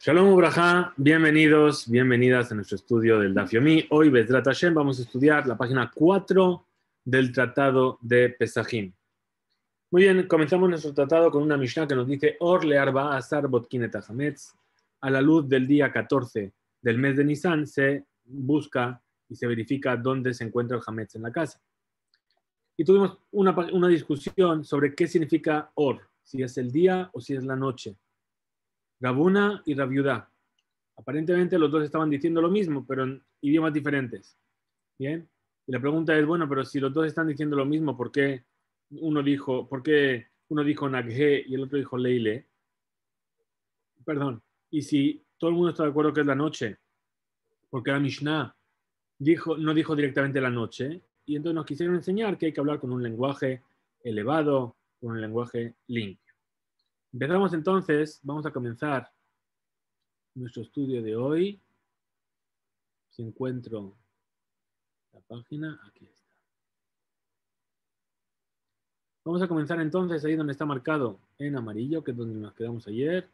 Shalom Ubraja, bienvenidos, bienvenidas a nuestro estudio del Dafiomi. Hoy, Bezrat Hashem, vamos a estudiar la página 4 del Tratado de Pesajim. Muy bien, comenzamos nuestro tratado con una Mishnah que nos dice: Or le arba azar hametz. A la luz del día 14 del mes de Nisan se busca y se verifica dónde se encuentra el hametz en la casa. Y tuvimos una discusión sobre qué significa or, si es el día o si es la noche Gabuna y Rabiudá. Aparentemente los dos estaban diciendo lo mismo, pero en idiomas diferentes. Bien. Y la pregunta es, bueno, pero si los dos están diciendo lo mismo, ¿por qué uno dijo, por uno dijo Naghe y el otro dijo Leile? Perdón. Y si todo el mundo está de acuerdo que es la noche, porque la Mishnah dijo, no dijo directamente la noche, y entonces nos quisieron enseñar que hay que hablar con un lenguaje elevado, con un lenguaje link. Empezamos entonces, vamos a comenzar nuestro estudio de hoy. Si encuentro la página, aquí está. Vamos a comenzar entonces ahí donde está marcado en amarillo, que es donde nos quedamos ayer.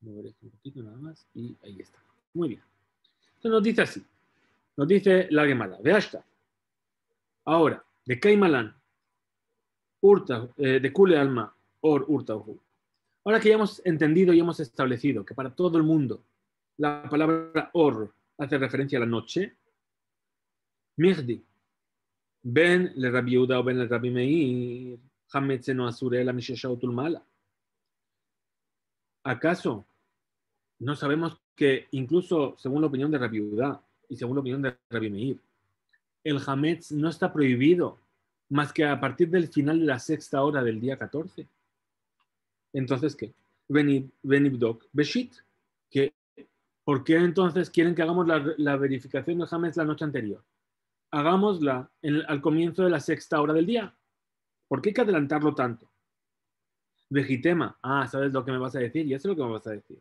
Mover esto un poquito nada más y ahí está. Muy bien. Entonces nos dice así. Nos dice la quemada de hasta. Ahora, de Kaimalán, Urta, eh, de Alma, Or Ahora que ya hemos entendido y hemos establecido que para todo el mundo la palabra Or hace referencia a la noche, Ben le Rabbi o Ben le Rabbi Meir, la mishesha otul Mala. ¿Acaso no sabemos que incluso según la opinión de Rabbi y según la opinión de Rabi Meir, el Hametz no está prohibido más que a partir del final de la sexta hora del día 14. Entonces, ¿qué? Benibdok Beshit. que ¿Por qué entonces quieren que hagamos la, verificación de James la noche anterior? Hagámosla al comienzo de la sexta hora del día. ¿Por qué hay que adelantarlo tanto? Vegitema, Ah, ¿sabes lo que me vas a decir? Ya sé lo que me vas a decir.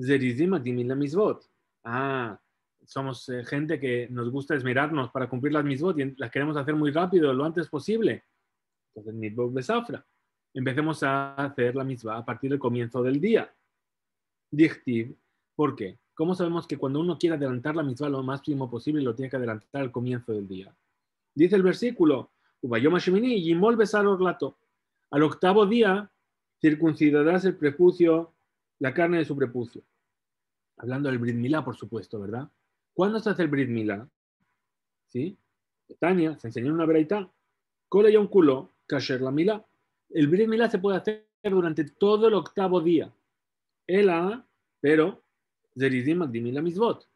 zerizima la Misbot. Ah, somos eh, gente que nos gusta esmerarnos para cumplir las mitzvot y las queremos hacer muy rápido, lo antes posible. Entonces, mitzvot de Empecemos a hacer la misma a partir del comienzo del día. Dichtiv, ¿por qué? ¿Cómo sabemos que cuando uno quiere adelantar la misma lo más primo posible, lo tiene que adelantar al comienzo del día? Dice el versículo, al octavo día circuncidarás el prepucio, la carne de su prepucio. Hablando del Brit Milá, por supuesto, ¿verdad? ¿Cuándo se hace el Brit Milá? ¿Sí? Tania, se enseñó una breita. Cole y un culo, kasher la milá. El Brit Milá se puede hacer durante todo el octavo día. El A, pero, Zerizim la Misbot.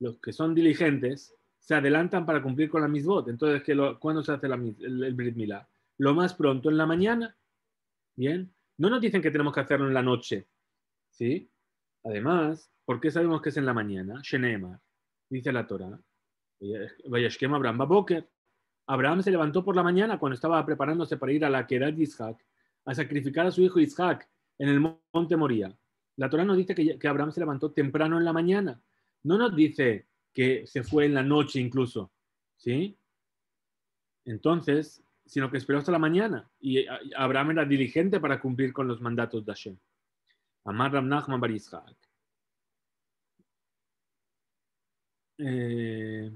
Los que son diligentes se adelantan para cumplir con la Misbot. Entonces, ¿cuándo se hace el, el, Lo más pronto, en la mañana. Bien. No nos dicen que tenemos que hacerlo en la noche. ¿Sí? Además, ¿por qué sabemos que es en la mañana? Shenemar dice la Torah. esquema Abraham Baboker. Abraham se levantó por la mañana cuando estaba preparándose para ir a la quedad Isaac, a sacrificar a su hijo Isaac en el monte Moría. La Torah nos dice que, Abraham se levantó temprano en la mañana. No nos dice que se fue en la noche incluso. ¿Sí? Entonces, sino que esperó hasta la mañana. Y Abraham era diligente para cumplir con los mandatos de Hashem. Amar Ramnachman Bar Isaac. Eh,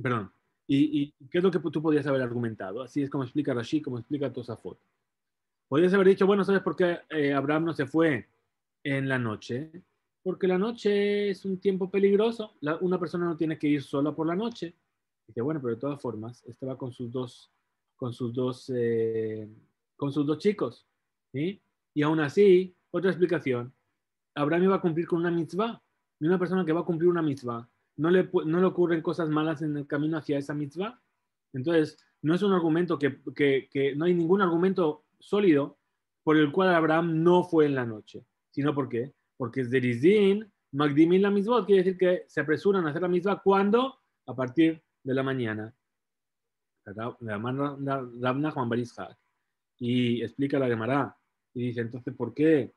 perdón, ¿Y, qué es lo que tú podrías haber argumentado? Así es como explica Rashi, como explica Tosafot. Podrías haber dicho, bueno, ¿sabes por qué eh, Abraham no se fue en la noche? Porque la noche es un tiempo peligroso. una persona no tiene que ir sola por la noche. Dice, bueno, pero de todas formas, estaba con sus dos, con sus dos, eh, con sus dos chicos. ¿sí? Y aún así, otra explicación, Abraham iba a cumplir con una mitzvah. Y una persona que va a cumplir una mitzvah, no le, le ocurren cosas malas en el camino hacia esa mitzvah. Entonces, no es un argumento que, no hay ningún argumento sólido por el cual Abraham no fue en la noche. ¿Sino por qué? Porque es Derizin, la mitzvah, quiere decir que se apresuran a hacer la mitzvah cuando? A partir de la mañana. Y explica la Gemara. Y dice, entonces, ¿por qué?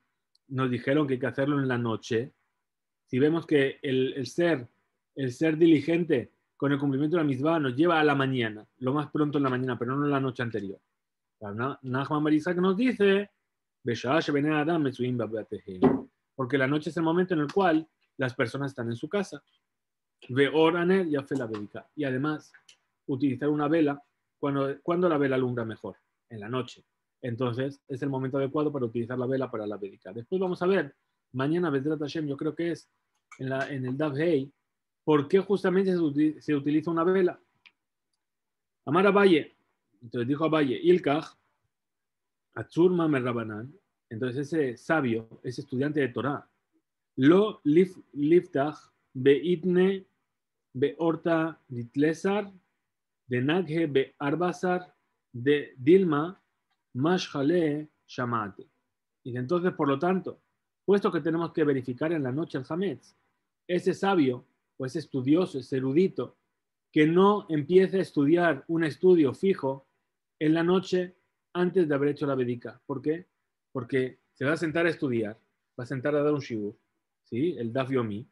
nos dijeron que hay que hacerlo en la noche, si vemos que el, ser, el ser diligente con el cumplimiento de la misma nos lleva a la mañana, lo más pronto en la mañana, pero no en la noche anterior. Nachman que nos dice, porque la noche es el momento en el cual las personas están en su casa. Y además, utilizar una vela, cuando, cuando la vela alumbra mejor, en la noche. Entonces es el momento adecuado para utilizar la vela para la védica. Después vamos a ver, mañana Vedrat Tashem, yo creo que es en, el Dav Hei, por qué justamente se, utiliza una vela. Amar a Valle, entonces dijo a Valle, Ilkaj, Atzur Merrabanan, entonces ese sabio, ese estudiante de Torah, Lo Liftach Beitne Beorta naghe be Bearbasar, de Dilma Shamate. Y entonces, por lo tanto, puesto que tenemos que verificar en la noche al Hametz, ese sabio o ese estudioso, ese erudito, que no empiece a estudiar un estudio fijo en la noche antes de haber hecho la vedica. ¿Por qué? Porque se va a sentar a estudiar, va a sentar a dar un shivu, ¿sí? el daf yomi,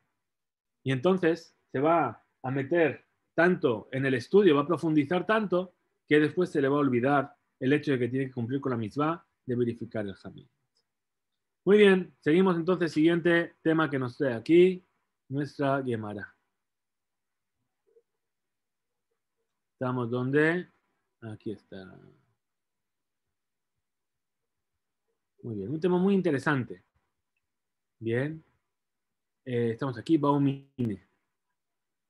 y entonces se va a meter tanto en el estudio, va a profundizar tanto, que después se le va a olvidar el hecho de que tiene que cumplir con la misma de verificar el jamín. Muy bien, seguimos entonces, siguiente tema que nos trae aquí, nuestra Gemara. Estamos donde, aquí está. Muy bien, un tema muy interesante. Bien, eh, estamos aquí, Baumine.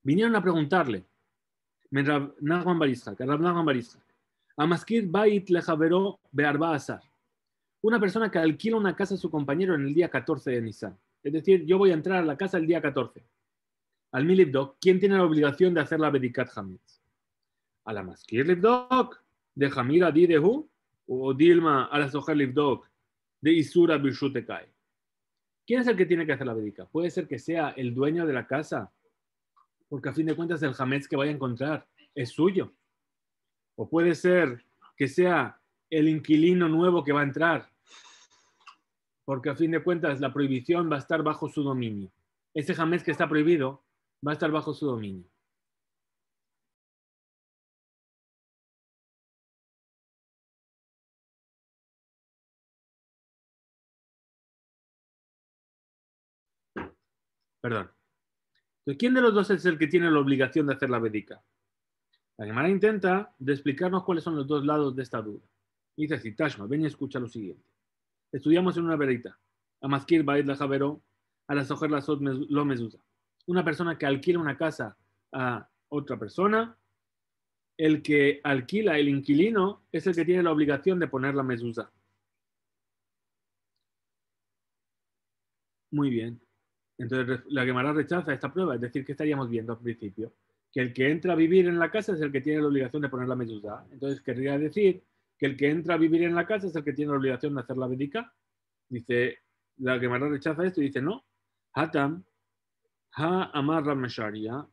Vinieron a preguntarle, Barizak, Amaskir Bait Lejaveró Bearba Una persona que alquila una casa a su compañero en el día 14 de Nisan. Es decir, yo voy a entrar a la casa el día 14. Al Milibdok, ¿quién tiene la obligación de hacer la Bedikat Hamid? Al Amaskir Libdok, de Hamir Adi Dehu, o Dilma a Libdok, de Isura Birshutekai. ¿Quién es el que tiene que hacer la Bedikat? Puede ser que sea el dueño de la casa, porque a fin de cuentas el Hametz que vaya a encontrar es suyo. O puede ser que sea el inquilino nuevo que va a entrar, porque a fin de cuentas la prohibición va a estar bajo su dominio. Ese jamés que está prohibido va a estar bajo su dominio. Perdón. ¿quién de los dos es el que tiene la obligación de hacer la védica? La Gemara intenta de explicarnos cuáles son los dos lados de esta duda. Dice así, Tashma, ven y escucha lo siguiente. Estudiamos en una verita. a ir la Javero, a las la lo mezusa. Una persona que alquila una casa a otra persona, el que alquila, el inquilino, es el que tiene la obligación de poner la mezusa. Muy bien. Entonces la Gemara rechaza esta prueba, es decir, que estaríamos viendo al principio? que el que entra a vivir en la casa es el que tiene la obligación de poner la mezuzá. Entonces, querría decir que el que entra a vivir en la casa es el que tiene la obligación de hacer la bédica. Dice, la Gemara rechaza esto y dice, no, Hatam, Ha Amar Mezuzá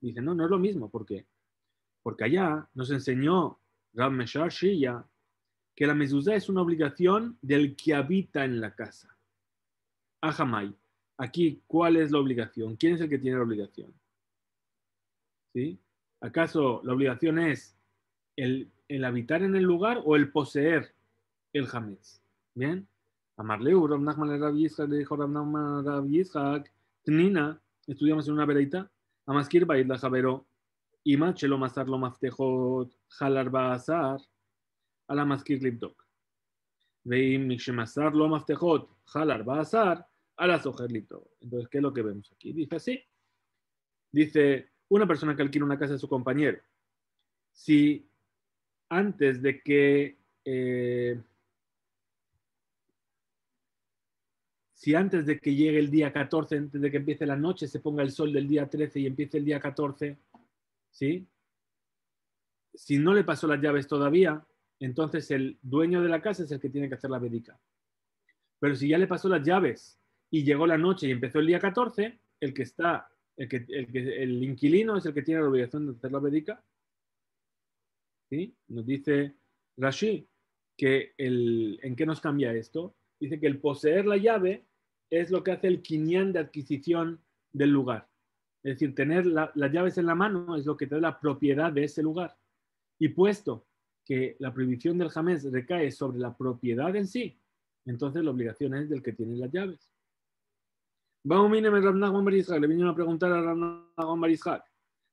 Dice, no, no es lo mismo. ¿Por qué? Porque allá nos enseñó Rameshar Shia que la mezuzá es una obligación del que habita en la casa. Ahamai aquí cuál es la obligación, quién es el que tiene la obligación. ¿Sí? ¿Acaso la obligación es el, el habitar en el lugar o el poseer el Hametz? Bien. Amarleu, Rav Nachman le dijo Tnina, estudiamos en una vereita, Amaskir ba'id la Javero, machelo Masar lo Maftejot, Jalar Baasar, Alamaskir Libdok. Veim Mishemazar lo Maftejot, Jalar Baasar, a la Entonces, ¿qué es lo que vemos aquí? Dice así. Dice, una persona que alquila una casa de su compañero, si antes de que... Eh, si antes de que llegue el día 14, antes de que empiece la noche, se ponga el sol del día 13 y empiece el día 14, ¿sí? Si no le pasó las llaves todavía, entonces el dueño de la casa es el que tiene que hacer la vedica. Pero si ya le pasó las llaves y llegó la noche y empezó el día 14, el que está, el, que, el, inquilino es el que tiene la obligación de hacer la médica ¿Sí? Nos dice Rashi que en qué nos cambia esto. Dice que el poseer la llave es lo que hace el quinián de adquisición del lugar. Es decir, tener las llaves en la mano es lo que te da la propiedad de ese lugar. Y puesto que la prohibición del jamés recae sobre la propiedad en sí, entonces la obligación es del que tiene las llaves. Le vinieron a preguntar a Ramnagón Barizal.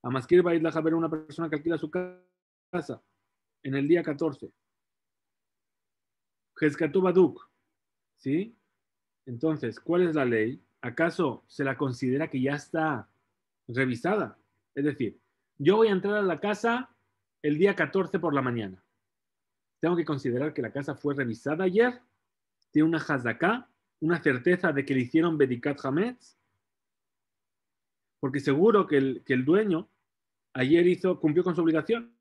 A ir ver una persona que alquila su casa en el día 14. ¿Sí? Entonces, ¿cuál es la ley? ¿Acaso se la considera que ya está revisada? Es decir, yo voy a entrar a la casa el día 14 por la mañana. Tengo que considerar que la casa fue revisada ayer, tiene una hazaká una certeza de que le hicieron Bedikat Hametz? Porque seguro que el, dueño ayer hizo, cumplió con su obligación.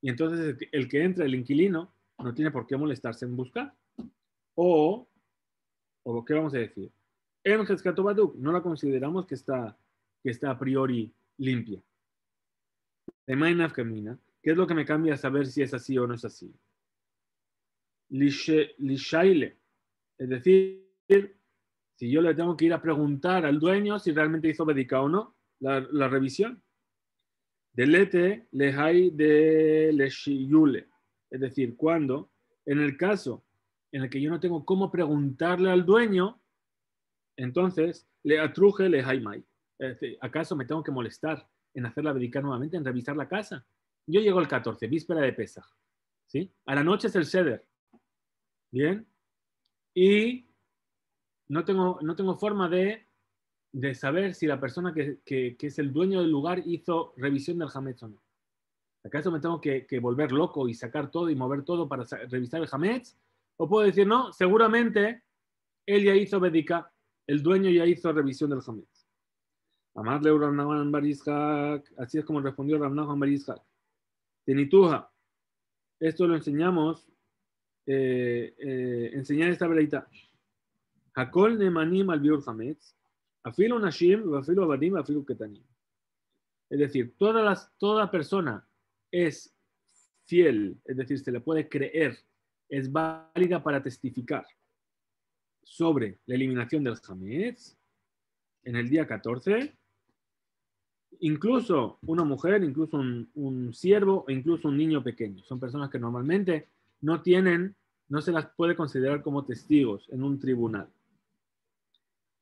Y entonces el que entra, el inquilino, no tiene por qué molestarse en buscar. O, o ¿qué vamos a decir? En em, no la consideramos que está, que está a priori limpia. De camina, ¿qué es lo que me cambia saber si es así o no es así? Lishaile, es decir, si yo le tengo que ir a preguntar al dueño si realmente hizo médica o no la, la revisión. Delete hay de leshiyule. Es decir, cuando, en el caso en el que yo no tengo cómo preguntarle al dueño, entonces le atruje le decir, ¿Acaso me tengo que molestar en hacer la nuevamente, en revisar la casa? Yo llego el 14, víspera de pesa, ¿sí? A la noche es el seder. Bien, y no tengo, no tengo forma de, saber si la persona que, es el dueño del lugar hizo revisión del Hametz o no. ¿Acaso me tengo que, volver loco y sacar todo y mover todo para revisar el Hametz? O puedo decir, no, seguramente él ya hizo médica. el dueño ya hizo revisión del Hametz. Amarle así es como respondió Ramnahan barishak. Tenituja, esto lo enseñamos eh, eh, enseñar esta brevedad. Hakol nemanim al biur hametz, afilo nashim, afilo abadim, afilo ketanim. Es decir, las, toda persona es fiel, es decir, se le puede creer, es válida para testificar sobre la eliminación del Hametz en el día 14. Incluso una mujer, incluso un, un siervo, incluso un niño pequeño. Son personas que normalmente no tienen no se las puede considerar como testigos en un tribunal.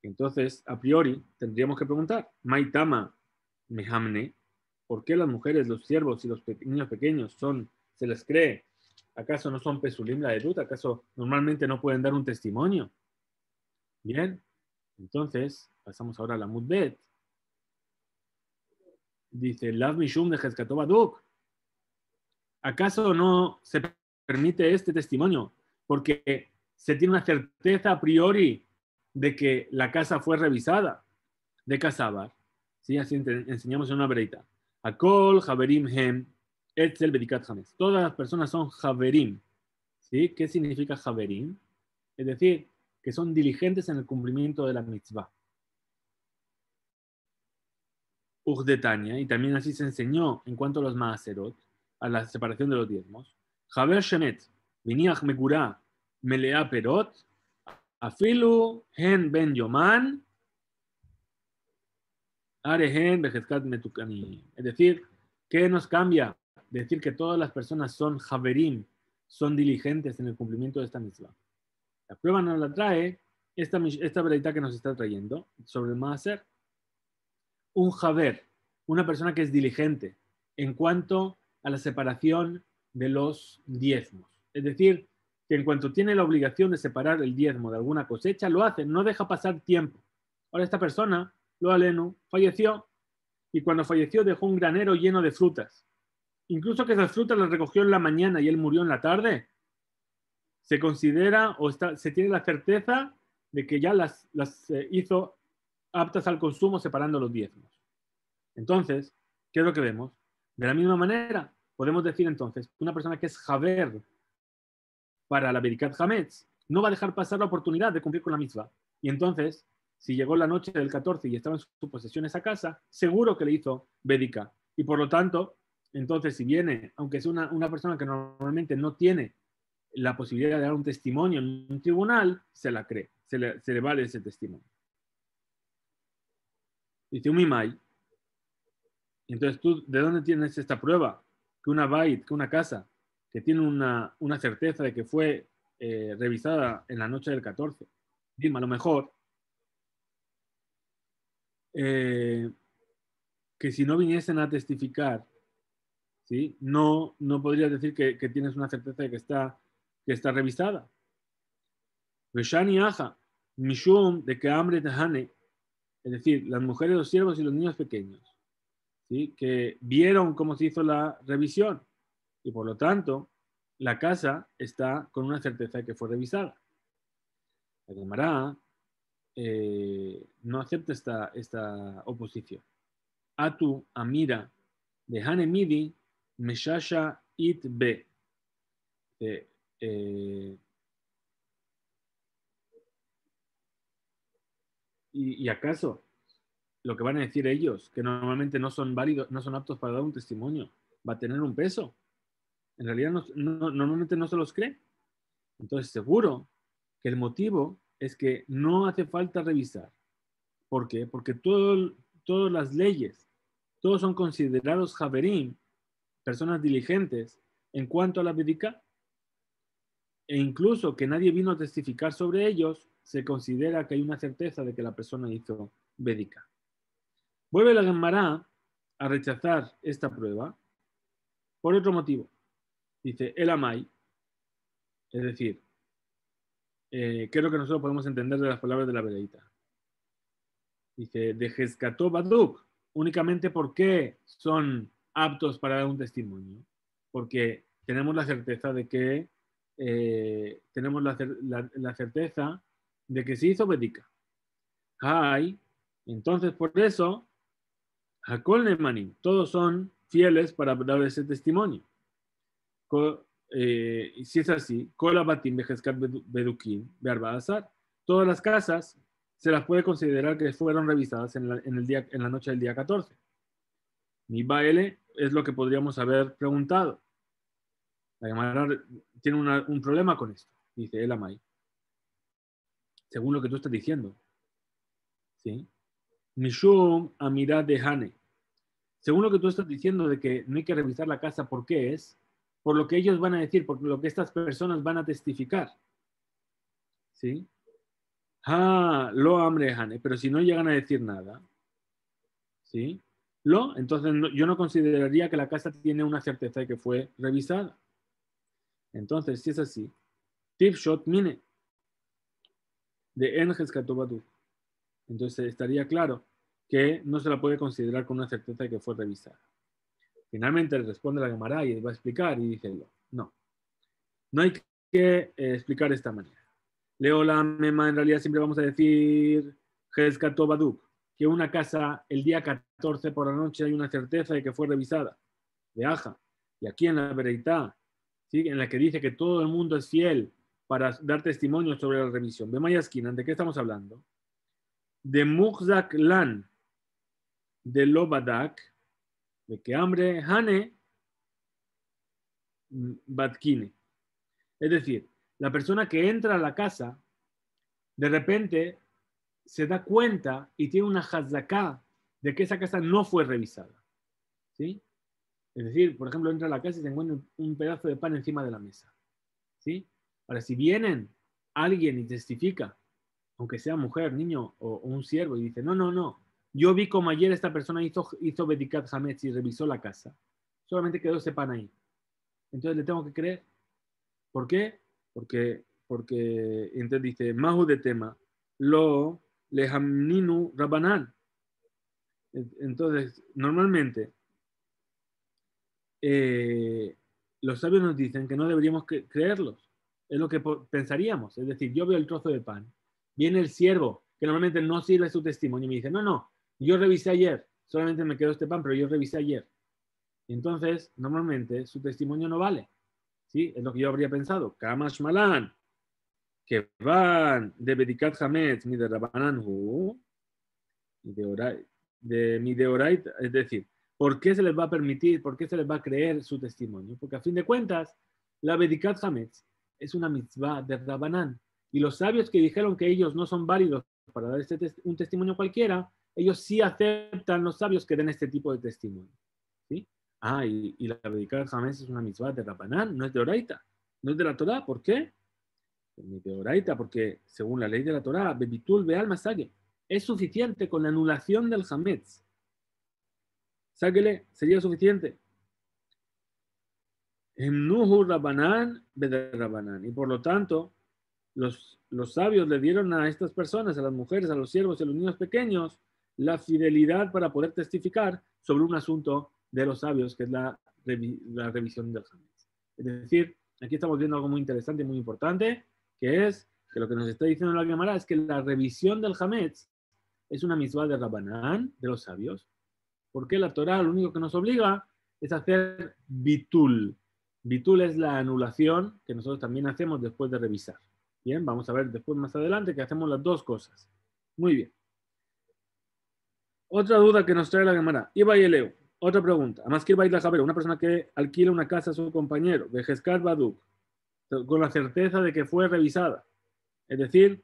Entonces, a priori, tendríamos que preguntar, Maitama Mehamne, ¿por qué las mujeres, los siervos y los niños pequeños son, se les cree? ¿Acaso no son Pesulim la Erut? ¿Acaso normalmente no pueden dar un testimonio? Bien, entonces pasamos ahora a la Mudbet. Dice, Lav ¿Acaso no se permite este testimonio porque se tiene una certeza a priori de que la casa fue revisada de Casabar. ¿sí? Así enseñamos en una breita Akol, javerim, Hem, Etzel, Bedikat, Todas las personas son javerim. ¿sí? ¿Qué significa javerim? Es decir, que son diligentes en el cumplimiento de la mitzvah. Ugdetania, y también así se enseñó en cuanto a los Maaserot, a la separación de los diezmos. javer Shemet, Viniach megura melea perot afilu hen ben yoman arehen metukani Es decir, ¿qué nos cambia? Decir que todas las personas son javerim, son diligentes en el cumplimiento de esta misma. La prueba nos la trae esta, esta verdad que nos está trayendo sobre el maser Un javer, una persona que es diligente en cuanto a la separación de los diezmos. Es decir, que en cuanto tiene la obligación de separar el diezmo de alguna cosecha, lo hace, no deja pasar tiempo. Ahora esta persona, lo aleno, falleció y cuando falleció dejó un granero lleno de frutas. Incluso que esas frutas las recogió en la mañana y él murió en la tarde, se considera o se tiene la certeza de que ya las, las eh, hizo aptas al consumo separando los diezmos. Entonces, ¿qué es lo que vemos? De la misma manera, podemos decir entonces, una persona que es Javer, para la de Hametz, no va a dejar pasar la oportunidad de cumplir con la misma. Y entonces, si llegó la noche del 14 y estaba en su posesión esa casa, seguro que le hizo Bédica. Y por lo tanto, entonces, si viene, aunque es una, persona que normalmente no tiene la posibilidad de dar un testimonio en un tribunal, se la cree, se le, vale ese testimonio. Dice un Entonces, ¿tú de dónde tienes esta prueba? Que una bait, que una casa que tiene una, certeza de que fue eh, revisada en la noche del 14. Dime, a lo mejor eh, que si no viniesen a testificar, ¿sí? no, no podrías decir que, tienes una certeza de que está, que está revisada. Mishum de que hambre es decir, las mujeres, los siervos y los niños pequeños, ¿sí? que vieron cómo se hizo la revisión y por lo tanto la casa está con una certeza de que fue revisada. el Gemara eh, no acepta esta, oposición. Atu Amira de Hanemidi Meshasha It eh, eh, ¿Y acaso lo que van a decir ellos, que normalmente no son válidos, no son aptos para dar un testimonio, va a tener un peso? en realidad normalmente no se los cree. Entonces, seguro que el motivo es que no hace falta revisar. ¿Por qué? Porque todas las leyes, todos son considerados javerín, personas diligentes, en cuanto a la médica. E incluso que nadie vino a testificar sobre ellos, se considera que hay una certeza de que la persona hizo védica. Vuelve la Gemara a rechazar esta prueba por otro motivo dice el amai, es decir, eh, ¿qué es lo que nosotros podemos entender de las palabras de la veredita? Dice, de Baduk, únicamente porque son aptos para dar un testimonio, porque tenemos la certeza de que, eh, tenemos la, certeza de que se hizo Bedica. Hay, entonces por eso, todos son fieles para dar ese testimonio. Eh, si es así, Todas las casas se las puede considerar que fueron revisadas en la, el día, en la noche del día 14. Mi baile es lo que podríamos haber preguntado. La Gemara tiene un problema con esto, dice el Según lo que tú estás diciendo. ¿Sí? Mishum Amirá de Hane. Según lo que tú estás diciendo de que no hay que revisar la casa ¿por qué es, por lo que ellos van a decir, por lo que estas personas van a testificar. ¿Sí? Ah, lo hambre pero si no llegan a decir nada, ¿sí? Lo, entonces yo no consideraría que la casa tiene una certeza de que fue revisada. Entonces, si es así, tip shot mine de Enges Katobadu. Entonces estaría claro que no se la puede considerar con una certeza de que fue revisada. Finalmente le responde la Gemara y va a explicar y dice, no, no hay que eh, explicar de esta manera. Leo la mema, en realidad siempre vamos a decir que una casa el día 14 por la noche hay una certeza de que fue revisada, de Aja. Y aquí en la Bereitá, ¿sí? en la que dice que todo el mundo es fiel para dar testimonio sobre la revisión. De Mayaskin, ¿de qué estamos hablando? De Mukzaklan, de Lobadak, de que hambre jane mm, batkine. Es decir, la persona que entra a la casa, de repente se da cuenta y tiene una hazaká de que esa casa no fue revisada. ¿Sí? Es decir, por ejemplo, entra a la casa y se encuentra un pedazo de pan encima de la mesa. ¿Sí? Ahora, si vienen alguien y testifica, aunque sea mujer, niño o un siervo, y dice, no, no, no, yo vi como ayer esta persona hizo, hizo Bedikat y revisó la casa. Solamente quedó ese pan ahí. Entonces le tengo que creer. ¿Por qué? Porque, porque entonces dice, de tema, lo lehamninu rabanan. Entonces, normalmente, eh, los sabios nos dicen que no deberíamos creerlos. Es lo que pensaríamos. Es decir, yo veo el trozo de pan, viene el siervo, que normalmente no sirve su testimonio, y me dice, no, no, yo revisé ayer, solamente me quedó este pan, pero yo revisé ayer. Entonces, normalmente su testimonio no vale. ¿sí? Es lo que yo habría pensado. Kamash que van de Bedikat Hametz, mi de Rabananhu, de mi de es decir, ¿por qué se les va a permitir, por qué se les va a creer su testimonio? Porque a fin de cuentas, la Bedikat Hametz es una mitzvah de Rabanan. Y los sabios que dijeron que ellos no son válidos para dar este un testimonio cualquiera, ellos sí aceptan los sabios que den este tipo de testimonio. ¿sí? Ah, y, la la predicar jamás es una misma de Rabanán, no es de Oraita, no es de la Torah. ¿Por qué? Ni de Oraita, porque según la ley de la Torah, Bebitul Beal es suficiente con la anulación del Hametz. Sáquele, sería suficiente. Em y por lo tanto, los, los, sabios le dieron a estas personas, a las mujeres, a los siervos y a los niños pequeños, la fidelidad para poder testificar sobre un asunto de los sabios, que es la, revisión del Hametz. Es decir, aquí estamos viendo algo muy interesante y muy importante, que es que lo que nos está diciendo la Gemara es que la revisión del Hametz es una misma de Rabanán, de los sabios, porque la Torah lo único que nos obliga es hacer bitul. Bitul es la anulación que nosotros también hacemos después de revisar. Bien, vamos a ver después más adelante que hacemos las dos cosas. Muy bien. Otra duda que nos trae la Gemara. Iba y leo. Otra pregunta. Además, que ir a saber, una persona que alquila una casa a su compañero, Bejezkat Baduk, con la certeza de que fue revisada. Es decir,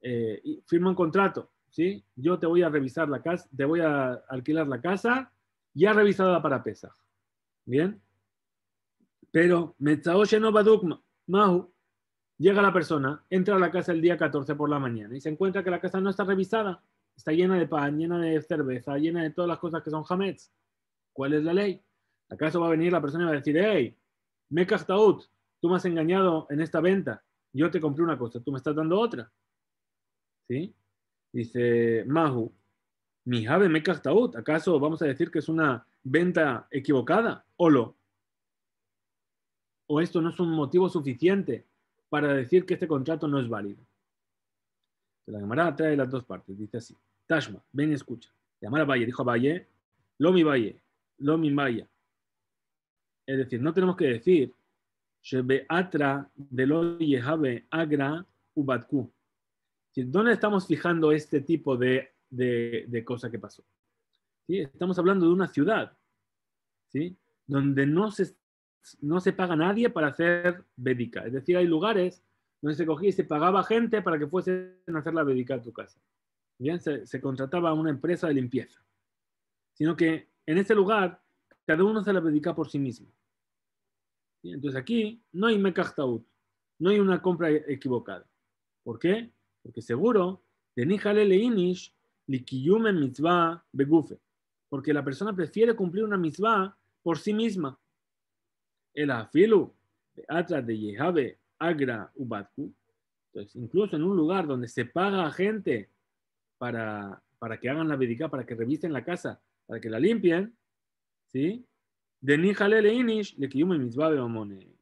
eh, firma un contrato, ¿sí? Yo te voy a revisar la casa, te voy a alquilar la casa ya revisada para Pesaj. ¿Bien? Pero, Metzaoshe no Baduk Mahu, llega la persona, entra a la casa el día 14 por la mañana y se encuentra que la casa no está revisada está llena de pan, llena de cerveza, llena de todas las cosas que son jamets. ¿Cuál es la ley? ¿Acaso va a venir la persona y va a decir, hey, me out tú me has engañado en esta venta, yo te compré una cosa, tú me estás dando otra? ¿Sí? Dice Mahu, mi jave me castaut. ¿acaso vamos a decir que es una venta equivocada? ¿O lo? ¿O esto no es un motivo suficiente para decir que este contrato no es válido? La Gemara trae las dos partes, dice así. Tashma, ven y escucha. Llamar a Valle, dijo Valle, Lomi Valle, Lomi Maya. Es decir, no tenemos que decir, Shebeatra de Yehabe Agra Ubatku. ¿Dónde estamos fijando este tipo de, de, cosa que pasó? Estamos hablando de una ciudad, ¿sí? donde no se, no se paga nadie para hacer védica. Es decir, hay lugares donde se cogía y se pagaba gente para que fuesen a hacer la védica a tu casa se, contrataba a una empresa de limpieza, sino que en ese lugar cada uno se la dedica por sí mismo. Entonces aquí no hay mekachtaut, no hay una compra equivocada. ¿Por qué? Porque seguro, de leinish likiyume mitzvah begufe, porque la persona prefiere cumplir una mitzvah por sí misma. El afilu de de yehabe agra ubatku, incluso en un lugar donde se paga a gente para, para que hagan la bedicá, para que revisten la casa, para que la limpien, ¿sí? E de inish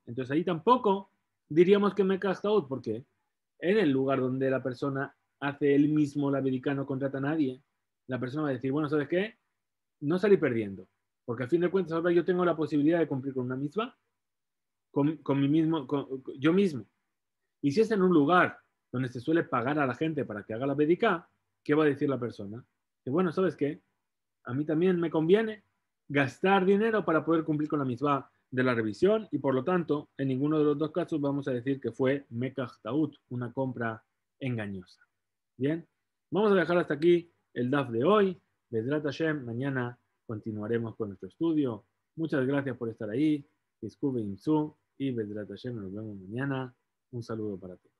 Entonces ahí tampoco diríamos que me out, porque en el lugar donde la persona hace él mismo la bedicá, no contrata a nadie, la persona va a decir, bueno, ¿sabes qué? No salí perdiendo, porque a fin de cuentas ahora yo tengo la posibilidad de cumplir con una misma, con, con mi mismo, yo mismo. Y si es en un lugar donde se suele pagar a la gente para que haga la bedicá, ¿qué va a decir la persona? Que bueno, ¿sabes qué? A mí también me conviene gastar dinero para poder cumplir con la misma de la revisión y por lo tanto, en ninguno de los dos casos vamos a decir que fue Mekahtaut, una compra engañosa. Bien, vamos a dejar hasta aquí el DAF de hoy. Vedrat Hashem, mañana continuaremos con nuestro estudio. Muchas gracias por estar ahí. Disculpe y Vedrat nos vemos mañana. Un saludo para ti.